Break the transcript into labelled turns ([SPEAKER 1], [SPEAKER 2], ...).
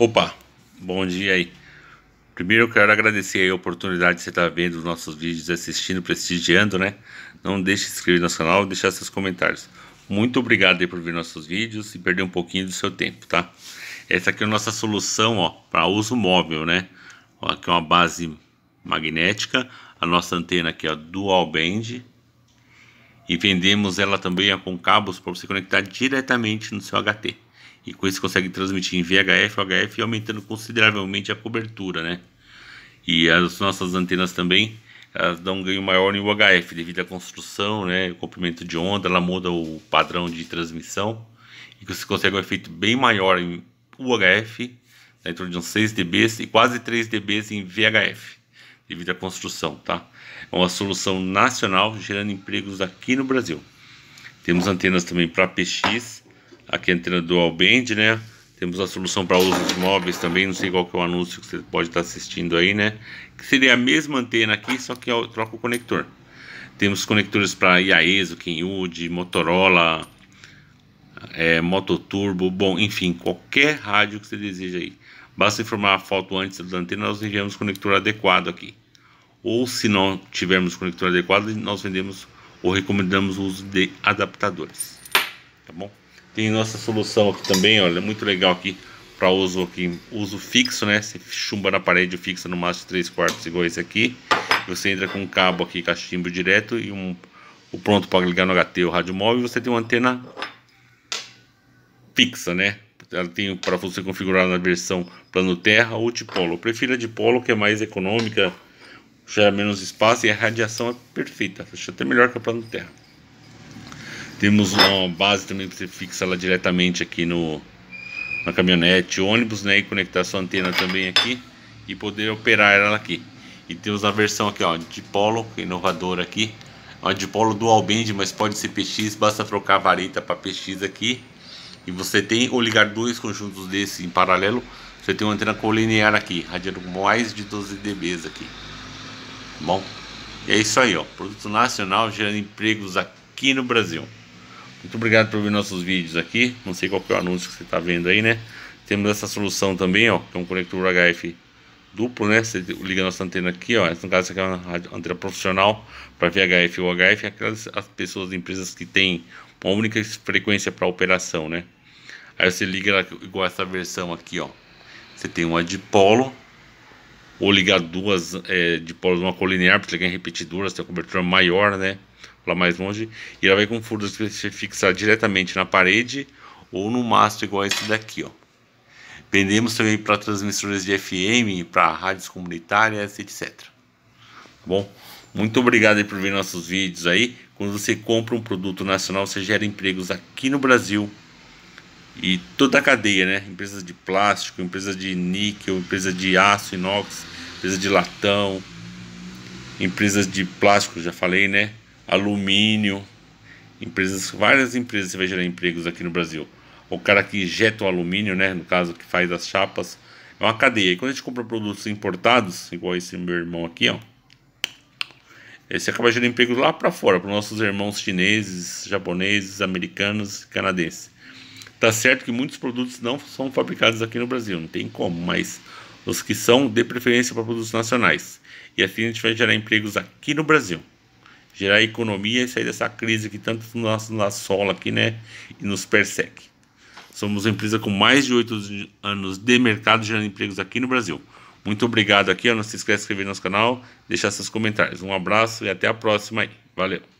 [SPEAKER 1] Opa, bom dia aí. Primeiro eu quero agradecer a oportunidade de você estar tá vendo os nossos vídeos, assistindo, prestigiando, né? Não deixe de se inscrever no nosso canal e deixar seus comentários. Muito obrigado aí por ver nossos vídeos e perder um pouquinho do seu tempo, tá? Essa aqui é a nossa solução, ó, para uso móvel, né? Ó, aqui é uma base magnética, a nossa antena aqui é dual band e vendemos ela também ó, com cabos para você conectar diretamente no seu HT. E com isso consegue transmitir em VHF, HF e aumentando consideravelmente a cobertura, né? E as nossas antenas também elas dão um ganho maior no HF devido à construção, né, o comprimento de onda, ela muda o padrão de transmissão e você consegue um efeito bem maior em UHF, dentro né? de uns 6 dB e quase 3 dB em VHF devido à construção, tá? É uma solução nacional gerando empregos aqui no Brasil. Temos antenas também para PX, aqui é a antena dual band, né? Temos a solução para usos móveis também, não sei qual que é o anúncio que você pode estar assistindo aí, né? Que seria a mesma antena aqui, só que troca o conector. Temos conectores para Iaeso, Kenwood, Motorola, é, Mototurbo, bom, enfim, qualquer rádio que você deseja aí. Basta informar a foto antes da antena, nós enviamos o conector adequado aqui. Ou se não tivermos o conector adequado, nós vendemos ou recomendamos o uso de adaptadores. Tá bom? Tem nossa solução aqui também, olha, muito legal aqui para uso aqui, uso fixo, né? Você chumba na parede fixa no máximo 3 quartos igual esse aqui. Você entra com um cabo aqui, cachimbo direto e um o pronto para ligar no HT ou rádio móvel. Você tem uma antena fixa, né? Ela tem para você configurar na versão plano terra ou dipolo. Eu prefiro a dipolo que é mais econômica, gera menos espaço e a radiação é perfeita. Acho até melhor que a plano terra. Temos uma base também que você fixa ela diretamente aqui no, na caminhonete, ônibus, né? E conectar sua antena também aqui e poder operar ela aqui. E temos a versão aqui, ó, de polo, é inovadora aqui. Ó, é de polo dual band, mas pode ser PX, basta trocar a vareta para PX aqui. E você tem, ou ligar dois conjuntos desse em paralelo, você tem uma antena colinear aqui, radiando mais de 12 dBs aqui. Tá bom, e é isso aí, ó. Produto nacional gerando empregos aqui no Brasil. Muito obrigado por ver nossos vídeos aqui. Não sei qual que é o anúncio que você está vendo aí, né? Temos essa solução também, ó, que é um conector HF duplo, né? Você liga nossa antena aqui, ó. No caso, aqui é uma antena profissional para VHF ou HF, aquelas as pessoas, empresas que têm uma única frequência para operação, né? Aí você liga igual essa versão aqui, ó. Você tem uma dipolo, ou ligar duas é, dipolos uma colinear, porque você tem repetidoras, tem uma cobertura maior, né? lá mais longe, e ela vai com furos que você fixar diretamente na parede ou no mastro igual esse daqui, ó. Vendemos também para transmissoras de FM, para rádios comunitárias, etc. Tá bom? Muito obrigado por ver nossos vídeos aí. Quando você compra um produto nacional, você gera empregos aqui no Brasil e toda a cadeia, né? Empresas de plástico, empresa de níquel, empresa de aço, inox, empresa de latão, empresas de plástico, já falei, né? alumínio, empresas, várias empresas que vai gerar empregos aqui no Brasil. O cara que injeta o alumínio, né, no caso que faz as chapas, é uma cadeia. E quando a gente compra produtos importados, igual esse meu irmão aqui, ó, esse acaba gerando empregos lá para fora, para nossos irmãos chineses, japoneses, americanos, canadenses. Tá certo que muitos produtos não são fabricados aqui no Brasil, não tem como, mas os que são, dê preferência para produtos nacionais. E assim a gente vai gerar empregos aqui no Brasil gerar economia e sair dessa crise que tanto nos assola aqui, né? E nos persegue. Somos uma empresa com mais de oito anos de mercado gerando empregos aqui no Brasil. Muito obrigado aqui. Não se esqueça de inscrever no nosso canal, deixar seus comentários. Um abraço e até a próxima aí. Valeu!